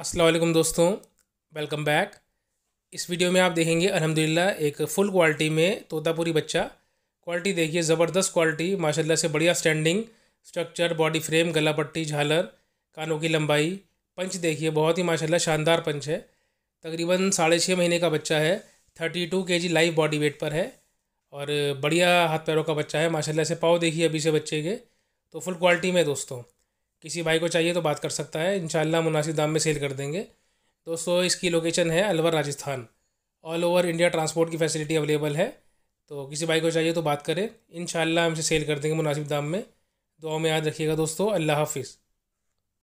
असलम दोस्तों welcome back इस video में आप देखेंगे अल्हम्दुलिल्लाह एक फुल क्वालिटी में तोतापुरी बच्चा क्वालिटी देखिए ज़बरदस्त क्वालिटी माशाल्लाह से बढ़िया स्टैंडिंग स्ट्रक्चर बॉडी फ्रेम गला पट्टी झालर कानों की लंबाई पंच देखिए बहुत ही माशाल्लाह शानदार पंच है तकरीबन साढ़े छः महीने का बच्चा है थर्टी टू के जी लाइव बॉडी वेट पर है और बढ़िया हाथ पैरों का बच्चा है माशाला से पाओ देखिए अभी से बच्चे के तो फुल क्वालिटी में दोस्तों किसी भाई को चाहिए तो बात कर सकता है इन मुनासिब दाम में सेल कर देंगे दोस्तों इसकी लोकेशन है Alwar Rajasthan all over India transport की फैसिलिटी अवेलेबल है तो किसी भाई को चाहिए तो बात करें इन हमसे सेल कर देंगे मुनासिब दाम में दुआ में याद रखिएगा दोस्तों अल्लाह हाफिज़